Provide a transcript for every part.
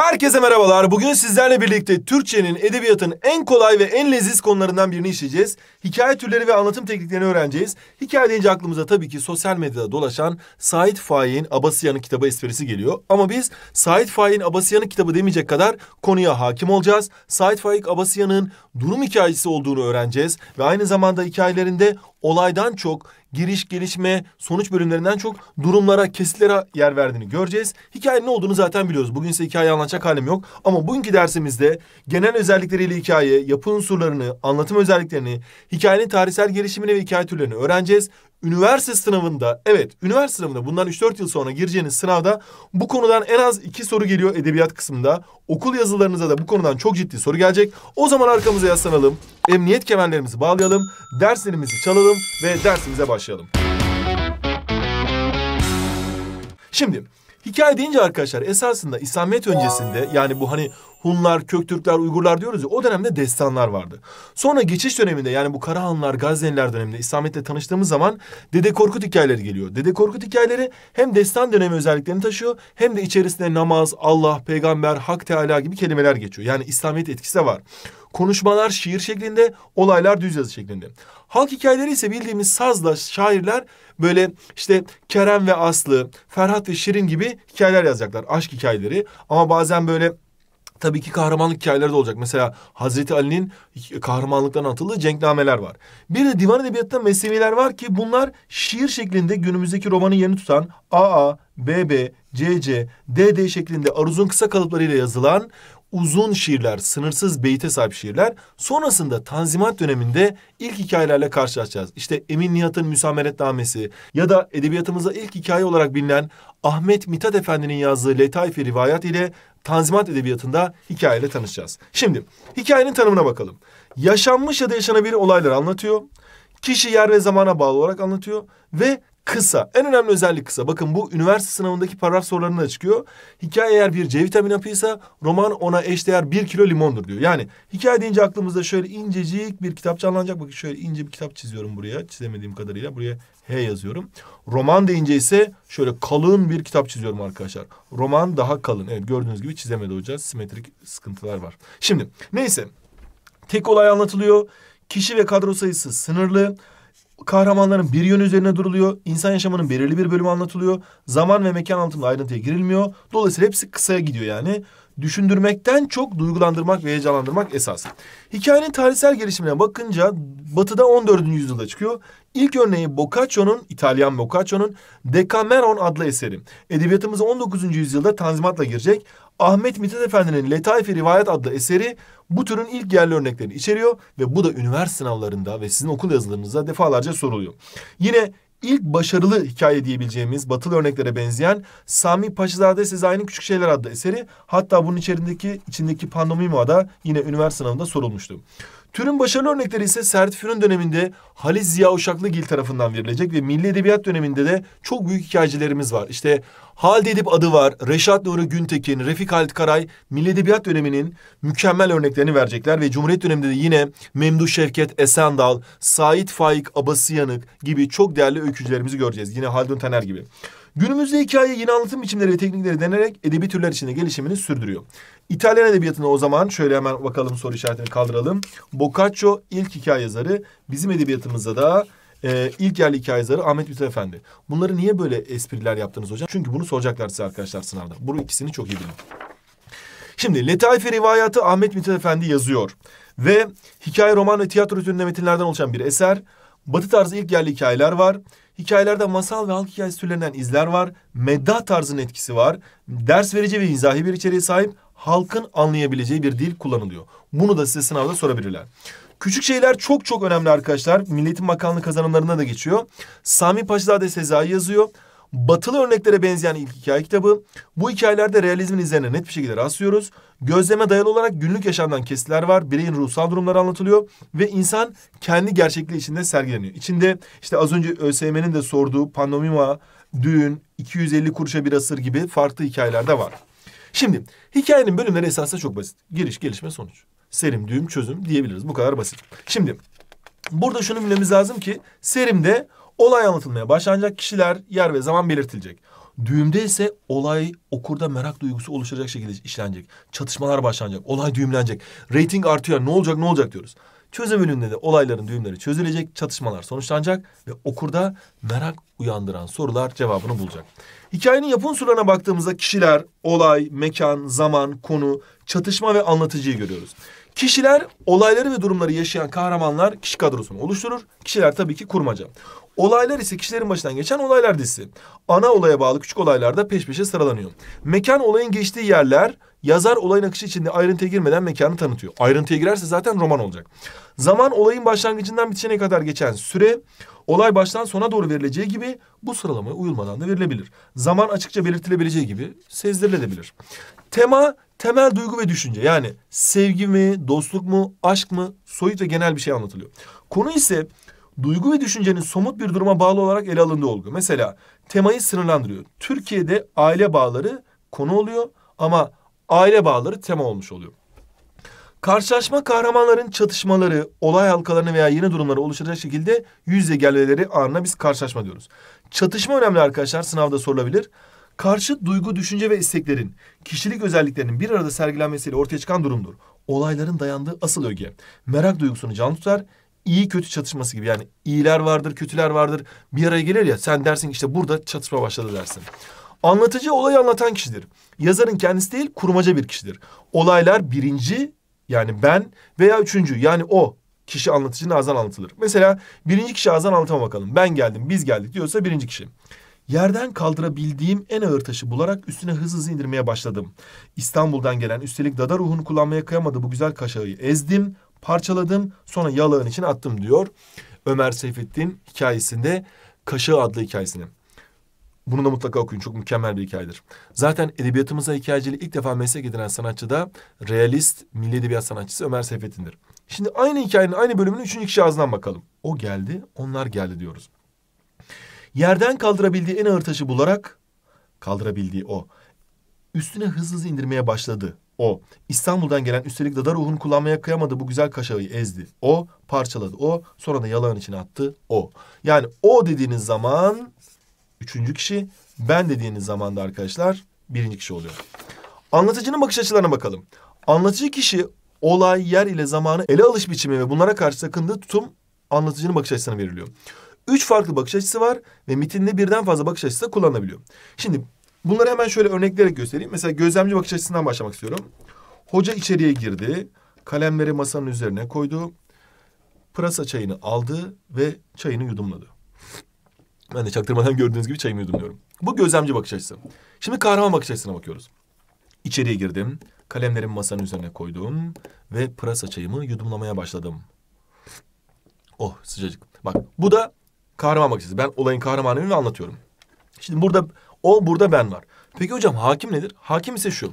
Herkese merhabalar. Bugün sizlerle birlikte Türkçenin, edebiyatın en kolay ve en leziz konularından birini işleyeceğiz. Hikaye türleri ve anlatım tekniklerini öğreneceğiz. Hikaye deyince aklımıza tabii ki sosyal medyada dolaşan Said Faik'in Abasıyan'ın kitabı esprisi geliyor. Ama biz Said Faik'in Abasıyan'ın kitabı demeyecek kadar konuya hakim olacağız. Said Faik Abasıyan'ın durum hikayesi olduğunu öğreneceğiz. Ve aynı zamanda hikayelerinde olaydan çok giriş gelişme sonuç bölümlerinden çok durumlara kesitlere yer verdiğini göreceğiz. Hikayenin ne olduğunu zaten biliyoruz. Bugün size hikaye anlatacak halim yok. Ama bugünkü dersimizde genel özellikleriyle hikaye, yapı unsurlarını, anlatım özelliklerini, hikayenin tarihsel gelişimini ve hikaye türlerini öğreneceğiz üniversite sınavında evet üniversite sınavında bundan 3-4 yıl sonra gireceğiniz sınavda bu konudan en az iki soru geliyor edebiyat kısmında. Okul yazılarınıza da bu konudan çok ciddi soru gelecek. O zaman arkamıza yaslanalım, emniyet kemerlerimizi bağlayalım, derslerimizi çalalım ve dersimize başlayalım. Şimdi Hikaye deyince arkadaşlar esasında İslamiyet öncesinde yani bu hani Hunlar, Köktürkler, Uygurlar diyoruz ya o dönemde destanlar vardı. Sonra geçiş döneminde yani bu Karahanlar, Gazneliler döneminde İslamiyet'le tanıştığımız zaman Dede Korkut hikayeleri geliyor. Dede Korkut hikayeleri hem destan dönemi özelliklerini taşıyor hem de içerisinde namaz, Allah, peygamber, Hak Teala gibi kelimeler geçiyor. Yani İslamiyet etkisi de var. Konuşmalar şiir şeklinde, olaylar düz yazı şeklinde. Halk hikayeleri ise bildiğimiz sazla şairler böyle işte Kerem ve Aslı, Ferhat ve Şirin gibi hikayeler yazacaklar. Aşk hikayeleri ama bazen böyle Tabii ki kahramanlık hikayeleri de olacak. Mesela Hazreti Ali'nin kahramanlıktan atıldığı cenknameler var. Bir de divan edebiyatında mesneviler var ki bunlar şiir şeklinde günümüzdeki romanın yerini tutan AA, BB, CC, DD şeklinde aruzun kısa kalıplarıyla yazılan uzun şiirler, sınırsız beyte sahip şiirler. Sonrasında Tanzimat döneminde ilk hikayelerle karşılaşacağız. İşte Emin Nihat'ın Müsameretnamesi ya da edebiyatımıza ilk hikaye olarak bilinen Ahmet Mithat Efendi'nin yazdığı Letaifi Rivayat ile Tanzimat Edebiyatı'nda hikayeyle tanışacağız. Şimdi hikayenin tanımına bakalım. Yaşanmış ya da yaşanabilir olayları anlatıyor. Kişi yer ve zamana bağlı olarak anlatıyor ve Kısa. En önemli özellik kısa. Bakın bu üniversite sınavındaki paragraf sorularında çıkıyor. Hikaye eğer bir C vitamini hapıysa roman ona eşdeğer bir kilo limondur diyor. Yani hikaye deyince aklımızda şöyle incecik bir kitap canlanacak. Bakın şöyle ince bir kitap çiziyorum buraya. Çizemediğim kadarıyla buraya H yazıyorum. Roman deyince ise şöyle kalın bir kitap çiziyorum arkadaşlar. Roman daha kalın. Evet gördüğünüz gibi çizemedi hoca. Simetrik sıkıntılar var. Şimdi neyse. Tek olay anlatılıyor. Kişi ve kadro sayısı sınırlı kahramanların bir yön üzerine duruluyor. İnsan yaşamının belirli bir bölümü anlatılıyor. Zaman ve mekan anlatımında ayrıntıya girilmiyor. Dolayısıyla hepsi kısaya gidiyor yani düşündürmekten çok duygulandırmak ve heyecanlandırmak esas. Hikayenin tarihsel gelişimine bakınca batıda 14. yüzyılda çıkıyor. İlk örneği Boccaccio'nun, İtalyan Boccaccio'nun Decameron adlı eseri. Edebiyatımıza 19. yüzyılda tanzimatla girecek. Ahmet Mithat Efendi'nin Letayf-i Rivayet adlı eseri bu türün ilk yerli örneklerini içeriyor ve bu da üniversite sınavlarında ve sizin okul yazılarınızda defalarca soruluyor. Yine ilk başarılı hikaye diyebileceğimiz batılı örneklere benzeyen Sami Paşazade Sezai'nin Küçük Şeyler adlı eseri hatta bunun içerindeki içindeki pandomima da yine üniversite sınavında sorulmuştu. Türün başarılı örnekleri ise Servet Fünun döneminde Halis Ziya Uşaklıgil tarafından verilecek ve Milli Edebiyat döneminde de çok büyük hikayecilerimiz var. İşte Halide Edip adı var, Reşat Nuri Güntekin, Refik Halit Karay Milli Edebiyat döneminin mükemmel örneklerini verecekler ve Cumhuriyet döneminde de yine Memduh Şevket Esendal, Sait Faik Abasıyanık gibi çok değerli öykücülerimizi göreceğiz. Yine Haldun Taner gibi. Günümüzde hikaye yeni anlatım biçimleri ve teknikleri denerek edebi türler içinde gelişimini sürdürüyor. İtalyan edebiyatında o zaman şöyle hemen bakalım soru işaretini kaldıralım. Boccaccio ilk hikaye yazarı. Bizim edebiyatımızda da e, ilk yerli hikaye yazarı Ahmet Mithat Efendi. Bunları niye böyle espriler yaptınız hocam? Çünkü bunu soracaklar size arkadaşlar sınavda. Bu ikisini çok iyi bilin. Şimdi Letaife rivayatı Ahmet Mithat Efendi yazıyor. Ve hikaye, roman ve tiyatro türünde metinlerden oluşan bir eser. Batı tarzı ilk yerli hikayeler var. Hikayelerde masal ve halk hikayesi türlerinden izler var. Medda tarzının etkisi var. Ders verici ve izahi bir içeriğe sahip halkın anlayabileceği bir dil kullanılıyor. Bunu da size sınavda sorabilirler. Küçük şeyler çok çok önemli arkadaşlar. Milletin Bakanlığı kazanımlarına da geçiyor. Sami Paşazade Sezai yazıyor batılı örneklere benzeyen ilk hikaye kitabı. Bu hikayelerde realizmin izlerine net bir şekilde rastlıyoruz. Gözleme dayalı olarak günlük yaşamdan kesitler var. Bireyin ruhsal durumları anlatılıyor ve insan kendi gerçekliği içinde sergileniyor. İçinde işte az önce ÖSYM'nin de sorduğu pandomima, düğün, 250 kuruşa bir asır gibi farklı hikayeler de var. Şimdi hikayenin bölümleri esasında çok basit. Giriş, gelişme, sonuç. Serim, düğüm, çözüm diyebiliriz. Bu kadar basit. Şimdi burada şunu bilmemiz lazım ki serimde Olay anlatılmaya başlanacak kişiler, yer ve zaman belirtilecek. Düğümde ise olay okurda merak duygusu oluşacak şekilde işlenecek. Çatışmalar başlanacak, olay düğümlenecek. Rating artıyor, ne olacak ne olacak diyoruz. Çözüm önünde de olayların düğümleri çözülecek, çatışmalar sonuçlanacak ve okurda merak uyandıran sorular cevabını bulacak. Hikayenin yapım unsurlarına baktığımızda kişiler, olay, mekan, zaman, konu, çatışma ve anlatıcıyı görüyoruz. Kişiler olayları ve durumları yaşayan kahramanlar kişi kadrosunu oluşturur. Kişiler tabii ki kurmaca. Olaylar ise kişilerin başından geçen olaylar dizisi. Ana olaya bağlı küçük olaylar da peş peşe sıralanıyor. Mekan olayın geçtiği yerler yazar olayın akışı içinde ayrıntıya girmeden mekanı tanıtıyor. Ayrıntıya girerse zaten roman olacak. Zaman olayın başlangıcından bitişine kadar geçen süre olay baştan sona doğru verileceği gibi bu sıralamaya uyulmadan da verilebilir. Zaman açıkça belirtilebileceği gibi sezdirilebilir. Tema temel duygu ve düşünce. Yani sevgi mi, dostluk mu, aşk mı, soyut ve genel bir şey anlatılıyor. Konu ise duygu ve düşüncenin somut bir duruma bağlı olarak ele alındığı olgu. Mesela temayı sınırlandırıyor. Türkiye'de aile bağları konu oluyor ama aile bağları tema olmuş oluyor. Karşılaşma kahramanların çatışmaları, olay halkalarını veya yeni durumları oluşturacak şekilde yüz yüze gelmeleri anına biz karşılaşma diyoruz. Çatışma önemli arkadaşlar sınavda sorulabilir karşı duygu, düşünce ve isteklerin, kişilik özelliklerinin bir arada sergilenmesiyle ortaya çıkan durumdur. Olayların dayandığı asıl öge. Merak duygusunu canlı tutar, iyi kötü çatışması gibi yani iyiler vardır, kötüler vardır. Bir araya gelir ya sen dersin işte burada çatışma başladı dersin. Anlatıcı olayı anlatan kişidir. Yazarın kendisi değil kurmaca bir kişidir. Olaylar birinci yani ben veya üçüncü yani o kişi anlatıcının ağzından anlatılır. Mesela birinci kişi ağzından anlatama bakalım. Ben geldim, biz geldik diyorsa birinci kişi. Yerden kaldırabildiğim en ağır taşı bularak üstüne hız hız indirmeye başladım. İstanbul'dan gelen üstelik dada ruhunu kullanmaya kıyamadı bu güzel kaşağıyı ezdim, parçaladım, sonra yalağın için attım diyor. Ömer Seyfettin hikayesinde Kaşağı adlı hikayesini. Bunu da mutlaka okuyun. Çok mükemmel bir hikayedir. Zaten edebiyatımıza hikayeciliği ilk defa meslek edinen sanatçı da realist milli edebiyat sanatçısı Ömer Seyfettin'dir. Şimdi aynı hikayenin aynı bölümünün üçüncü kişi ağzından bakalım. O geldi, onlar geldi diyoruz. Yerden kaldırabildiği en ağır taşı bularak kaldırabildiği o. Üstüne hızlı hızlı indirmeye başladı. O İstanbul'dan gelen üstelik dada ruhun kullanmaya kıyamadı bu güzel kaşağıyı ezdi. O parçaladı. O sonra da yalan içine attı. O. Yani o dediğiniz zaman üçüncü kişi ben dediğiniz zaman da arkadaşlar birinci kişi oluyor. Anlatıcının bakış açılarına bakalım. Anlatıcı kişi olay, yer ile zamanı ele alış biçimi ve bunlara karşı sakındığı tutum anlatıcının bakış açısına veriliyor. Üç farklı bakış açısı var ve mitinde birden fazla bakış açısı da kullanılabiliyor. Şimdi bunları hemen şöyle örnekleyerek göstereyim. Mesela gözlemci bakış açısından başlamak istiyorum. Hoca içeriye girdi, kalemleri masanın üzerine koydu, pırasa çayını aldı ve çayını yudumladı. Ben de çaktırmadan gördüğünüz gibi çayımı yudumluyorum. Bu gözlemci bakış açısı. Şimdi kahraman bakış açısına bakıyoruz. İçeriye girdim, kalemlerimi masanın üzerine koydum ve pırasa çayımı yudumlamaya başladım. Oh sıcacık. Bak bu da kahraman bakışçısı. Ben olayın kahramanıyım ve anlatıyorum. Şimdi burada o burada ben var. Peki hocam hakim nedir? Hakim ise şu.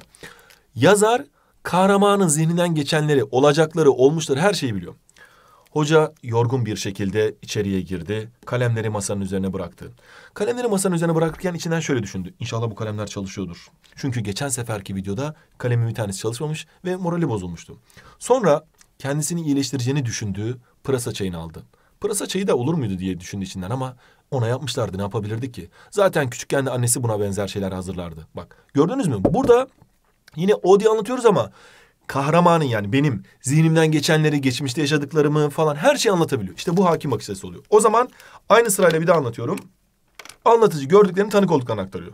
Yazar kahramanın zihninden geçenleri, olacakları, olmuşları her şeyi biliyor. Hoca yorgun bir şekilde içeriye girdi. Kalemleri masanın üzerine bıraktı. Kalemleri masanın üzerine bırakırken içinden şöyle düşündü. İnşallah bu kalemler çalışıyordur. Çünkü geçen seferki videoda kalemin bir tanesi çalışmamış ve morali bozulmuştu. Sonra kendisini iyileştireceğini düşündüğü pırasa çayını aldı. Pırasa çayı da olur muydu diye düşündü içinden ama ona yapmışlardı ne yapabilirdi ki? Zaten küçükken de annesi buna benzer şeyler hazırlardı. Bak gördünüz mü? Burada yine o diye anlatıyoruz ama kahramanın yani benim zihnimden geçenleri, geçmişte yaşadıklarımı falan her şeyi anlatabiliyor. İşte bu hakim bakış açısı oluyor. O zaman aynı sırayla bir daha anlatıyorum. Anlatıcı gördüklerini tanık olduklarını aktarıyor.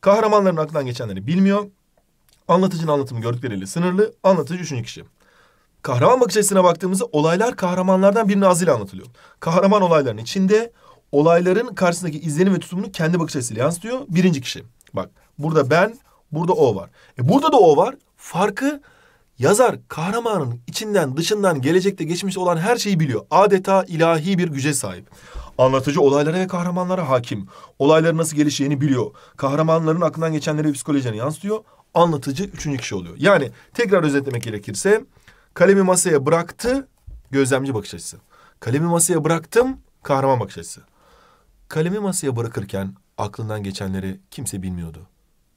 Kahramanların aklından geçenleri bilmiyor. Anlatıcının anlatımı gördükleriyle sınırlı. Anlatıcı üçüncü kişi. Kahraman bakış açısına baktığımızda olaylar kahramanlardan birini ağzıyla anlatılıyor. Kahraman olayların içinde olayların karşısındaki izlenim ve tutumunu kendi bakış açısıyla yansıtıyor. Birinci kişi. Bak burada ben, burada o var. E burada da o var. Farkı yazar kahramanın içinden, dışından, gelecekte, geçmiş olan her şeyi biliyor. Adeta ilahi bir güce sahip. Anlatıcı olaylara ve kahramanlara hakim. Olayların nasıl gelişeceğini biliyor. Kahramanların aklından geçenleri ve psikolojilerini yansıtıyor. Anlatıcı üçüncü kişi oluyor. Yani tekrar özetlemek gerekirse Kalemi masaya bıraktı. Gözlemci bakış açısı. Kalemi masaya bıraktım. Kahraman bakış açısı. Kalemi masaya bırakırken aklından geçenleri kimse bilmiyordu.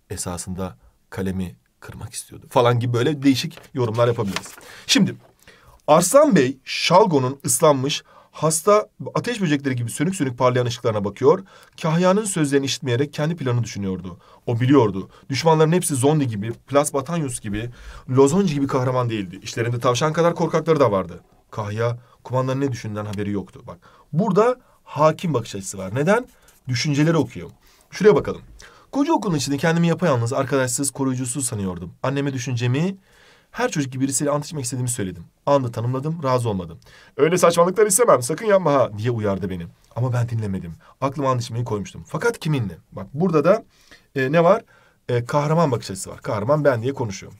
Esasında kalemi kırmak istiyordu falan gibi böyle değişik yorumlar yapabiliriz. Şimdi Arslan Bey şalgonun ıslanmış Hasta ateş böcekleri gibi sönük sönük parlayan ışıklarına bakıyor. Kahya'nın sözlerini işitmeyerek kendi planını düşünüyordu. O biliyordu. Düşmanların hepsi Zondi gibi, Plas Batanyus gibi, Lozonci gibi kahraman değildi. İşlerinde tavşan kadar korkakları da vardı. Kahya kumandanın ne düşündüğünden haberi yoktu. Bak burada hakim bakış açısı var. Neden? Düşünceleri okuyor. Şuraya bakalım. Koca okulun içinde kendimi yapayalnız, arkadaşsız, koruyucusuz sanıyordum. Anneme düşüncemi her çocuk gibi birisiyle ant istediğimi söyledim. Anı tanımladım, razı olmadım. Öyle saçmalıklar istemem, sakın yapma ha diye uyardı beni. Ama ben dinlemedim. Aklıma ant koymuştum. Fakat kiminle? Bak burada da e, ne var? E, kahraman bakış açısı var. Kahraman ben diye konuşuyor.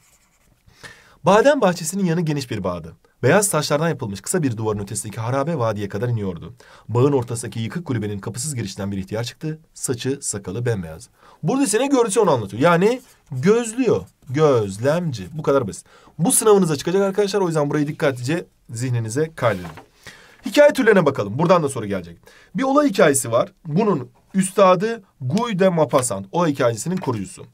Badem bahçesinin yanı geniş bir bağdı. Beyaz taşlardan yapılmış kısa bir duvarın ötesindeki harabe vadiye kadar iniyordu. Bağın ortasındaki yıkık kulübenin kapısız girişten bir ihtiyar çıktı. Saçı, sakalı bembeyaz. Burada seni görüntü onu anlatıyor. Yani gözlüyor. Gözlemci. Bu kadar basit. Bu sınavınıza çıkacak arkadaşlar. O yüzden burayı dikkatlice zihninize kaydedin. Hikaye türlerine bakalım. Buradan da soru gelecek. Bir olay hikayesi var. Bunun üstadı Guy de Maupassant. O hikayesinin kurucusu.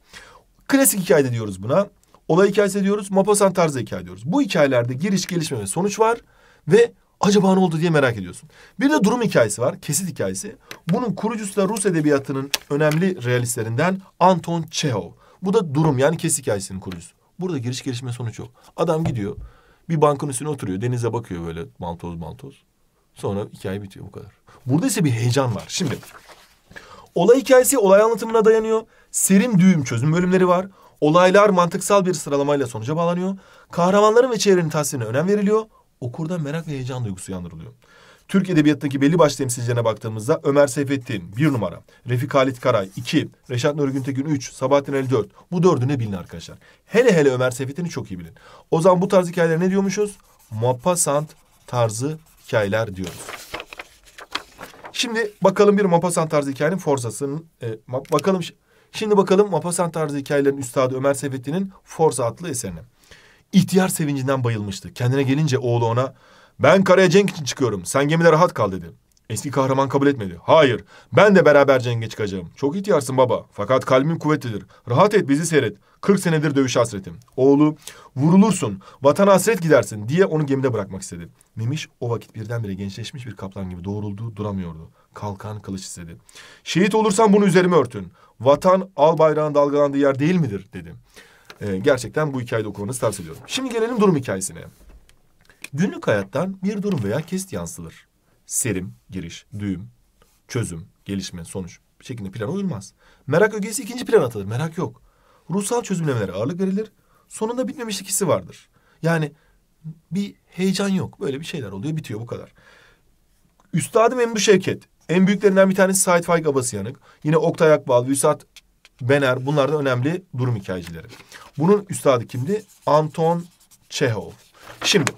Klasik hikayede diyoruz buna. Olay hikayesi diyoruz. Mapasan tarzı hikaye diyoruz. Bu hikayelerde giriş, gelişme ve sonuç var. Ve acaba ne oldu diye merak ediyorsun. Bir de durum hikayesi var. Kesit hikayesi. Bunun kurucusu da Rus edebiyatının önemli realistlerinden Anton Çehov. Bu da durum yani kesit hikayesinin kurucusu. Burada giriş, gelişme, sonuç yok. Adam gidiyor. Bir bankın üstüne oturuyor. Denize bakıyor böyle maltoz maltoz. Sonra hikaye bitiyor bu kadar. Burada ise bir heyecan var. Şimdi olay hikayesi olay anlatımına dayanıyor. serim düğüm çözüm bölümleri var. Olaylar mantıksal bir sıralamayla sonuca bağlanıyor. Kahramanların ve çevrenin tasvirine önem veriliyor. Okurda merak ve heyecan duygusu yandırılıyor. Türk Edebiyatı'ndaki belli baş temsilcilerine baktığımızda Ömer Seyfettin bir numara, Refik Halit Karay iki, Reşat Nuri Güntekin üç, Sabahattin Ali dört. Bu dördüne bilin arkadaşlar. Hele hele Ömer Seyfettin'i çok iyi bilin. O zaman bu tarz hikayeler ne diyormuşuz? Mapasant tarzı hikayeler diyoruz. Şimdi bakalım bir Mapasant tarzı hikayenin forzasının... E, bakalım Şimdi bakalım Mapasant tarzı hikayelerin üstadı Ömer Seyfettin'in Forza adlı eserine. İhtiyar sevincinden bayılmıştı. Kendine gelince oğlu ona ben karaya cenk için çıkıyorum sen gemide rahat kal dedi. Eski kahraman kabul etmedi. Hayır ben de beraber cenge çıkacağım. Çok ihtiyarsın baba fakat kalbim kuvvetlidir. Rahat et bizi seyret. 40 senedir dövüş hasretim. Oğlu vurulursun vatan hasret gidersin diye onu gemide bırakmak istedi. Memiş o vakit birdenbire gençleşmiş bir kaplan gibi doğruldu duramıyordu kalkan kılıç istedi. Şehit olursan bunu üzerime örtün. Vatan al bayrağın dalgalandığı yer değil midir dedi. Ee, gerçekten bu hikayede okumanızı tavsiye ediyorum. Şimdi gelelim durum hikayesine. Günlük hayattan bir durum veya kesit yansılır. Serim, giriş, düğüm, çözüm, gelişme, sonuç şeklinde plan uyulmaz. Merak ögesi ikinci plan atılır. Merak yok. Ruhsal çözümlemelere ağırlık verilir. Sonunda bitmemişlik hissi vardır. Yani bir heyecan yok. Böyle bir şeyler oluyor bitiyor bu kadar. Üstadım Emru Şevket en büyüklerinden bir tanesi Sait Faik Abasıyanık. Yine Oktay Akbal, Vüsat Bener bunlar da önemli durum hikayecileri. Bunun üstadı kimdi? Anton Çehov. Şimdi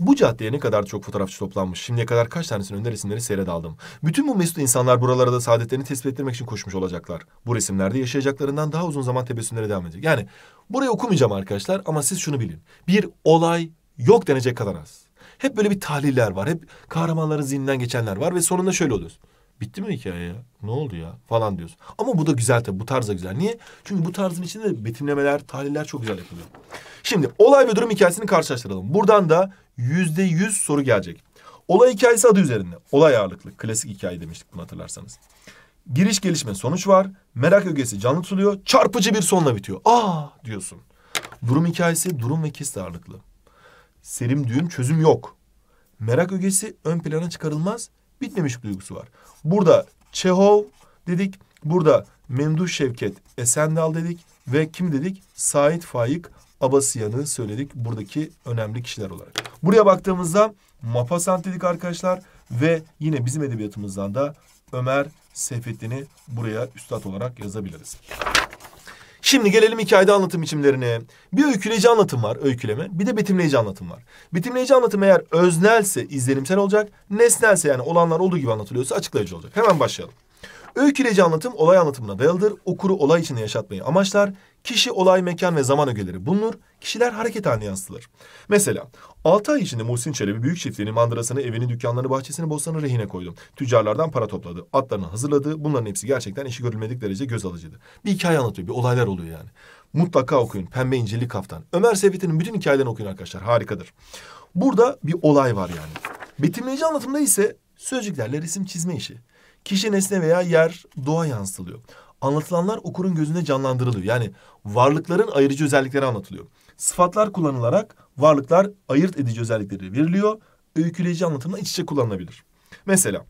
bu caddeye ne kadar çok fotoğrafçı toplanmış. Şimdiye kadar kaç tanesinin önde resimleri seyre daldım. Bütün bu mesut insanlar buralara da saadetlerini tespit ettirmek için koşmuş olacaklar. Bu resimlerde yaşayacaklarından daha uzun zaman tebessümlere devam edecek. Yani burayı okumayacağım arkadaşlar ama siz şunu bilin. Bir olay yok denecek kadar az. Hep böyle bir tahliller var. Hep kahramanların zihninden geçenler var ve sonunda şöyle oluyoruz. Bitti mi hikaye ya? Ne oldu ya? Falan diyoruz. Ama bu da güzel tabii. Bu tarz da güzel. Niye? Çünkü bu tarzın içinde betimlemeler, tahliller çok güzel yapılıyor. Şimdi olay ve durum hikayesini karşılaştıralım. Buradan da yüzde yüz soru gelecek. Olay hikayesi adı üzerinde. Olay ağırlıklı. Klasik hikaye demiştik bunu hatırlarsanız. Giriş gelişme sonuç var. Merak ögesi canlı tutuluyor. Çarpıcı bir sonla bitiyor. Aa diyorsun. Durum hikayesi durum ve kesit ağırlıklı. Selim düğüm çözüm yok. Merak ögesi ön plana çıkarılmaz. Bitmemiş duygusu var. Burada Çehov dedik. Burada Memduh Şevket Esendal dedik. Ve kim dedik? Sait Faik Abasıyan'ı söyledik buradaki önemli kişiler olarak. Buraya baktığımızda Mapasant dedik arkadaşlar. Ve yine bizim edebiyatımızdan da Ömer Seyfettin'i buraya üstad olarak yazabiliriz. Şimdi gelelim hikayede anlatım biçimlerine. Bir öyküleyici anlatım var, öyküleme. Bir de betimleyici anlatım var. Betimleyici anlatım eğer öznelse izlenimsel olacak, nesnelse yani olanlar olduğu gibi anlatılıyorsa açıklayıcı olacak. Hemen başlayalım. Öyküleyici anlatım olay anlatımına dayalıdır. Okuru olay içinde yaşatmayı amaçlar. Kişi, olay, mekan ve zaman ögeleri bulunur. Kişiler hareket haline yansıtılır. Mesela 6 ay içinde Muhsin Çelebi büyük çiftliğinin mandırasını, evini, dükkanlarını, bahçesini, bostanı rehine koydu. Tüccarlardan para topladı. Atlarını hazırladı. Bunların hepsi gerçekten işi görülmedik derece göz alıcıydı. Bir hikaye anlatıyor. Bir olaylar oluyor yani. Mutlaka okuyun. Pembe İncirli Kaftan. Ömer Seyfettin'in bütün hikayelerini okuyun arkadaşlar. Harikadır. Burada bir olay var yani. Betimleyici anlatımda ise sözcüklerle resim çizme işi. Kişi, nesne veya yer, doğa yansıtılıyor anlatılanlar okurun gözünde canlandırılıyor. Yani varlıkların ayırıcı özellikleri anlatılıyor. Sıfatlar kullanılarak varlıklar ayırt edici özellikleri veriliyor. Öyküleyici anlatımla iç içe kullanılabilir. Mesela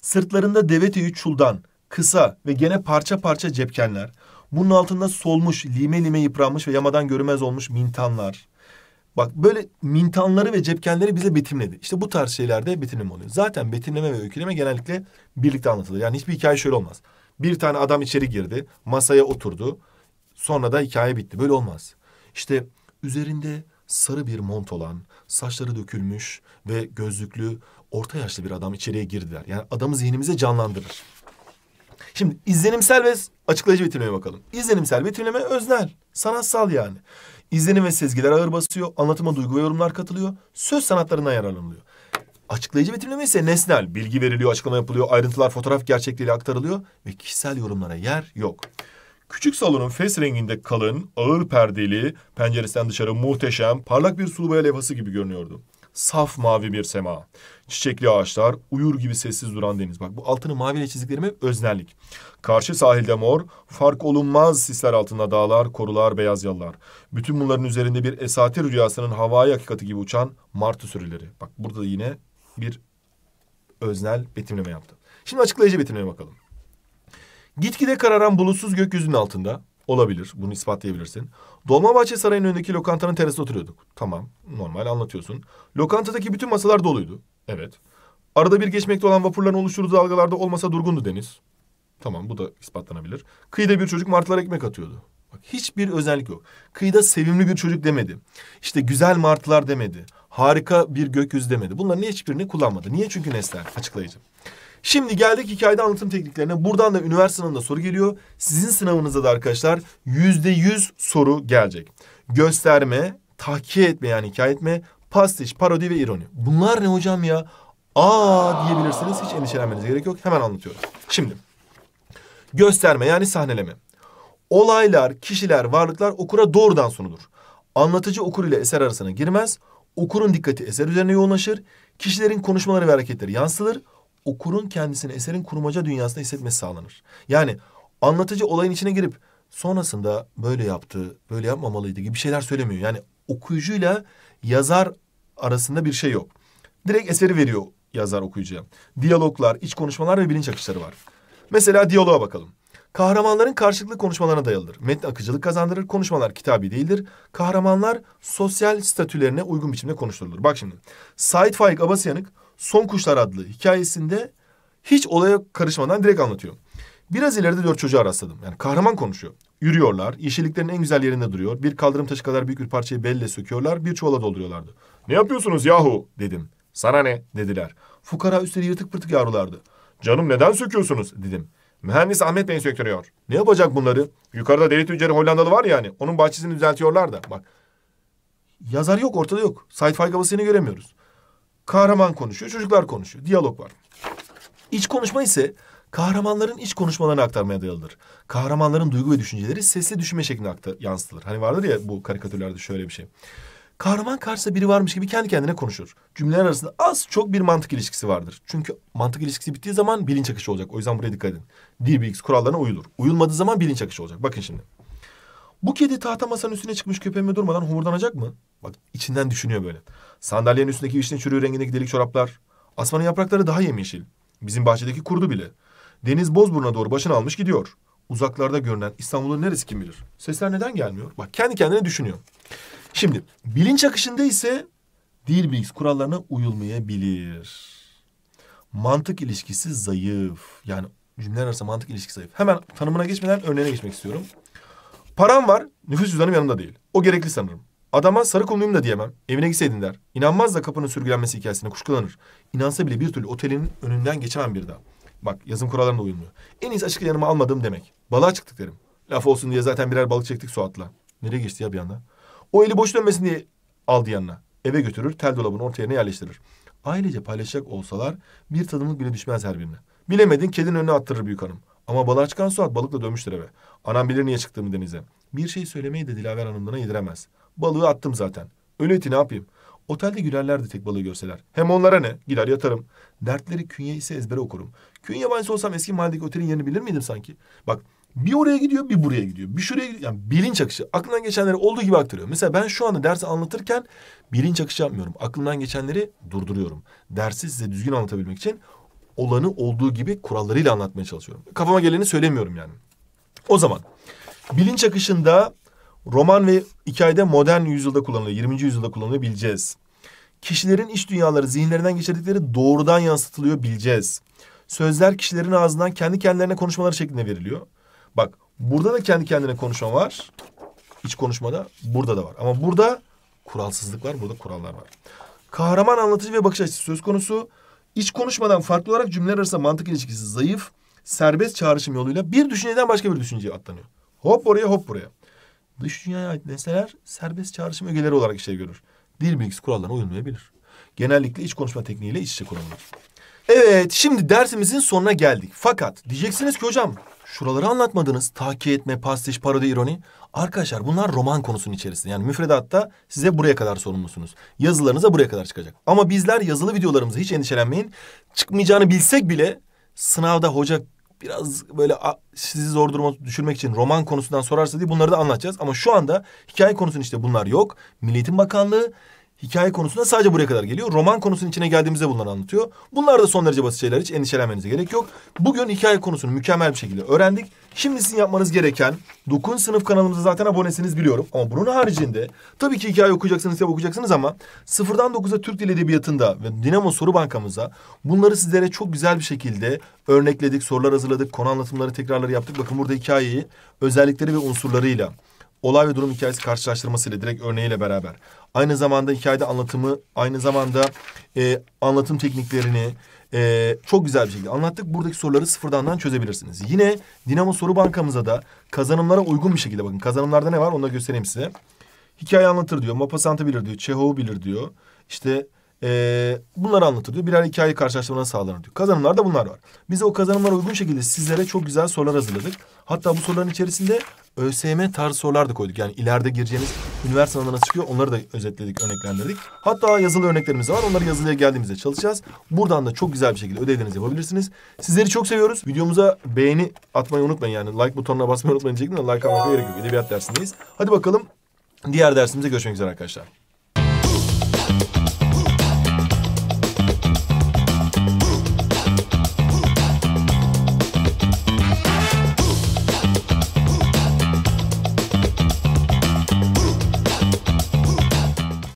sırtlarında deve tüyü çuldan, kısa ve gene parça parça cepkenler, bunun altında solmuş, lime lime yıpranmış ve yamadan görünmez olmuş mintanlar. Bak böyle mintanları ve cepkenleri bize betimledi. İşte bu tarz şeylerde betimleme oluyor. Zaten betimleme ve öyküleme genellikle birlikte anlatılır. Yani hiçbir hikaye şöyle olmaz. Bir tane adam içeri girdi, masaya oturdu. Sonra da hikaye bitti. Böyle olmaz. İşte üzerinde sarı bir mont olan, saçları dökülmüş ve gözlüklü orta yaşlı bir adam içeriye girdiler. Yani adamı zihnimize canlandırır. Şimdi izlenimsel ve açıklayıcı betimleme bakalım. İzlenimsel betimleme öznel, sanatsal yani. İzlenim ve sezgiler ağır basıyor, anlatıma duygu ve yorumlar katılıyor, söz sanatlarından yararlanılıyor. Açıklayıcı betimleme ise nesnel. Bilgi veriliyor, açıklama yapılıyor, ayrıntılar fotoğraf gerçekliğiyle aktarılıyor ve kişisel yorumlara yer yok. Küçük salonun fes renginde kalın, ağır perdeli, penceresinden dışarı muhteşem, parlak bir sulu boya levhası gibi görünüyordu. Saf mavi bir sema. Çiçekli ağaçlar, uyur gibi sessiz duran deniz. Bak bu altını maviyle çizdiklerime öznellik. Karşı sahilde mor, fark olunmaz sisler altında dağlar, korular, beyaz yalılar. Bütün bunların üzerinde bir esatir rüyasının havai hakikati gibi uçan martı sürüleri. Bak burada da yine bir öznel betimleme yaptı. Şimdi açıklayıcı betimleme bakalım. Gitgide kararan bulutsuz gökyüzünün altında olabilir. Bunu ispatlayabilirsin. Dolmabahçe Sarayı'nın önündeki lokantanın terasında oturuyorduk. Tamam, normal anlatıyorsun. Lokantadaki bütün masalar doluydu. Evet. Arada bir geçmekte olan vapurların oluşturduğu dalgalarda olmasa durgundu deniz. Tamam, bu da ispatlanabilir. Kıyıda bir çocuk martılar ekmek atıyordu. Bak, hiçbir özellik yok. Kıyıda sevimli bir çocuk demedi. İşte güzel martılar demedi harika bir gökyüzü demedi. Bunların hiçbirini kullanmadı. Niye? Çünkü nesnel Açıklayacağım. Şimdi geldik hikayede anlatım tekniklerine. Buradan da üniversite sınavında soru geliyor. Sizin sınavınızda da arkadaşlar yüzde yüz soru gelecek. Gösterme, tahkiye etme yani hikaye etme, pastiş, parodi ve ironi. Bunlar ne hocam ya? Aa diyebilirsiniz. Hiç endişelenmenize gerek yok. Hemen anlatıyorum. Şimdi gösterme yani sahneleme. Olaylar, kişiler, varlıklar okura doğrudan sunulur. Anlatıcı okur ile eser arasına girmez. Okurun dikkati eser üzerine yoğunlaşır. Kişilerin konuşmaları ve hareketleri yansılır. Okurun kendisini eserin kurmaca dünyasında hissetmesi sağlanır. Yani anlatıcı olayın içine girip sonrasında böyle yaptı, böyle yapmamalıydı gibi bir şeyler söylemiyor. Yani okuyucuyla yazar arasında bir şey yok. Direkt eseri veriyor yazar okuyucuya. Diyaloglar, iç konuşmalar ve bilinç akışları var. Mesela diyaloğa bakalım. Kahramanların karşılıklı konuşmalarına dayalıdır. Metni akıcılık kazandırır. Konuşmalar kitabi değildir. Kahramanlar sosyal statülerine uygun biçimde konuşturulur. Bak şimdi. Said Faik Abasyanık Son Kuşlar adlı hikayesinde hiç olaya karışmadan direkt anlatıyor. Biraz ileride dört çocuğu rastladım. Yani kahraman konuşuyor. Yürüyorlar, yeşilliklerin en güzel yerinde duruyor. Bir kaldırım taşı kadar büyük bir parçayı belle söküyorlar, bir çuvala dolduruyorlardı. Ne yapıyorsunuz yahu dedim. Sana ne dediler. Fukara üstleri yırtık pırtık yavrulardı. Canım neden söküyorsunuz dedim. Mühendis Ahmet Bey'in söktürüyor. Ne yapacak bunları? Yukarıda devlet tüccarı Hollandalı var yani. Onun bahçesini düzeltiyorlar da. Bak. Yazar yok ortada yok. Sait Faik havasını göremiyoruz. Kahraman konuşuyor. Çocuklar konuşuyor. Diyalog var. İç konuşma ise kahramanların iç konuşmalarını aktarmaya dayalıdır. Kahramanların duygu ve düşünceleri sesli düşünme şeklinde yansıtılır. Hani vardır ya bu karikatürlerde şöyle bir şey kahraman karşısında biri varmış gibi kendi kendine konuşur. Cümleler arasında az çok bir mantık ilişkisi vardır. Çünkü mantık ilişkisi bittiği zaman bilinç akışı olacak. O yüzden buraya dikkat edin. DBX kurallarına uyulur. Uyulmadığı zaman bilinç akışı olacak. Bakın şimdi. Bu kedi tahta masanın üstüne çıkmış köpeğime durmadan humurdanacak mı? Bak içinden düşünüyor böyle. Sandalyenin üstündeki vişne çürüğü rengindeki delik çoraplar. Asmanın yaprakları daha yemyeşil. Bizim bahçedeki kurdu bile. Deniz Bozburun'a doğru başını almış gidiyor. Uzaklarda görünen İstanbul'un neresi kim bilir? Sesler neden gelmiyor? Bak kendi kendine düşünüyor. Şimdi bilinç akışında ise dil bilgisi kurallarına uyulmayabilir. Mantık ilişkisi zayıf. Yani cümleler arasında mantık ilişkisi zayıf. Hemen tanımına geçmeden örneğine geçmek istiyorum. Param var, nüfus cüzdanım yanımda değil. O gerekli sanırım. Adama sarı konuyum da diyemem. Evine gitseydin der. İnanmaz da kapının sürgülenmesi hikayesine kuşkulanır. İnansa bile bir türlü otelin önünden geçemem bir daha. Bak yazım kurallarına uyulmuyor. En iyisi açık yanıma almadım demek. Balığa çıktık derim. Laf olsun diye zaten birer balık çektik Suat'la. Nereye geçti ya bir anda? O eli boş dönmesin diye aldı yanına. Eve götürür, tel dolabını ortaya ne yerleştirir. Ailece paylaşacak olsalar bir tadımlık bile düşmez her birine. Bilemedin kedinin önüne attırır büyük hanım. Ama balığa çıkan Suat balıkla dönmüştür eve. Anam bilir niye çıktığımı denize. Bir şey söylemeyi de Dilaver Hanım'dan yediremez. Balığı attım zaten. Ölü eti ne yapayım? Otelde gülerlerdi tek balığı görseler. Hem onlara ne? Gider yatarım. Dertleri künye ise ezbere okurum. Künye banyosu olsam eski mahalledeki otelin yerini bilir miydim sanki? Bak bir oraya gidiyor, bir buraya gidiyor. Bir şuraya gidiyor. Yani bilinç akışı. Aklından geçenleri olduğu gibi aktarıyor. Mesela ben şu anda dersi anlatırken bilinç akışı yapmıyorum. Aklından geçenleri durduruyorum. Dersi size düzgün anlatabilmek için olanı olduğu gibi kurallarıyla anlatmaya çalışıyorum. Kafama geleni söylemiyorum yani. O zaman bilinç akışında roman ve hikayede modern yüzyılda kullanılıyor, 20. yüzyılda kullanılabileceğiz. Kişilerin iç dünyaları zihinlerinden geçirdikleri doğrudan yansıtılıyor bileceğiz. Sözler kişilerin ağzından kendi kendilerine konuşmaları şeklinde veriliyor. Bak burada da kendi kendine konuşma var. İç konuşmada burada da var. Ama burada kuralsızlık var, burada kurallar var. Kahraman anlatıcı ve bakış açısı söz konusu. İç konuşmadan farklı olarak cümleler arasında mantık ilişkisi zayıf, serbest çağrışım yoluyla bir düşünceden başka bir düşünceye atlanıyor. Hop oraya hop buraya. Dış dünyaya ait nesneler serbest çağrışım ögeleri olarak işe görür. Dil bilgisi kurallarına uyulmayabilir. Genellikle iç konuşma tekniğiyle iç içe kullanılır. Evet, şimdi dersimizin sonuna geldik. Fakat diyeceksiniz ki hocam, şuraları anlatmadınız. Takip etme, pastiş, parodi, ironi. Arkadaşlar bunlar roman konusunun içerisinde. Yani müfredatta size buraya kadar sorumlusunuz. Yazılarınıza buraya kadar çıkacak. Ama bizler yazılı videolarımızı hiç endişelenmeyin. Çıkmayacağını bilsek bile sınavda hoca biraz böyle sizi zor duruma düşürmek için roman konusundan sorarsa diye bunları da anlatacağız. Ama şu anda hikaye konusunun işte bunlar yok. Milliyetin Bakanlığı hikaye konusunda sadece buraya kadar geliyor. Roman konusunun içine geldiğimizde bunları anlatıyor. Bunlar da son derece basit şeyler. Hiç endişelenmenize gerek yok. Bugün hikaye konusunu mükemmel bir şekilde öğrendik. Şimdi sizin yapmanız gereken Dokun Sınıf kanalımıza zaten abonesiniz biliyorum. Ama bunun haricinde tabii ki hikaye okuyacaksınız, kitap okuyacaksınız ama sıfırdan 9'a Türk dil Edebiyatı'nda ve Dinamo Soru Bankamıza bunları sizlere çok güzel bir şekilde örnekledik, sorular hazırladık, konu anlatımları, tekrarları yaptık. Bakın burada hikayeyi özellikleri ve unsurlarıyla olay ve durum hikayesi karşılaştırması ile direkt örneğiyle beraber. Aynı zamanda hikayede anlatımı, aynı zamanda e, anlatım tekniklerini e, çok güzel bir şekilde anlattık. Buradaki soruları sıfırdandan çözebilirsiniz. Yine Dinamo Soru Bankamıza da kazanımlara uygun bir şekilde bakın. Kazanımlarda ne var onu da göstereyim size. Hikaye anlatır diyor, Mapasant'ı bilir diyor, Çehov'u bilir diyor. İşte ee, bunları anlatır diyor. Birer hikaye karşılaştırmadan sağlanır diyor. Kazanımlar da bunlar var. Biz de o kazanımlara uygun şekilde sizlere çok güzel sorular hazırladık. Hatta bu soruların içerisinde ÖSYM tarzı sorular da koyduk. Yani ileride gireceğiniz üniversite sınavına çıkıyor. Onları da özetledik, örneklendirdik. Hatta yazılı örneklerimiz var. Onları yazılıya geldiğimizde çalışacağız. Buradan da çok güzel bir şekilde ödevlerinizi yapabilirsiniz. Sizleri çok seviyoruz. Videomuza beğeni atmayı unutmayın. Yani like butonuna basmayı unutmayın diyecektim like atmaya gerek yok. Edebiyat dersindeyiz. Hadi bakalım diğer dersimize görüşmek üzere arkadaşlar.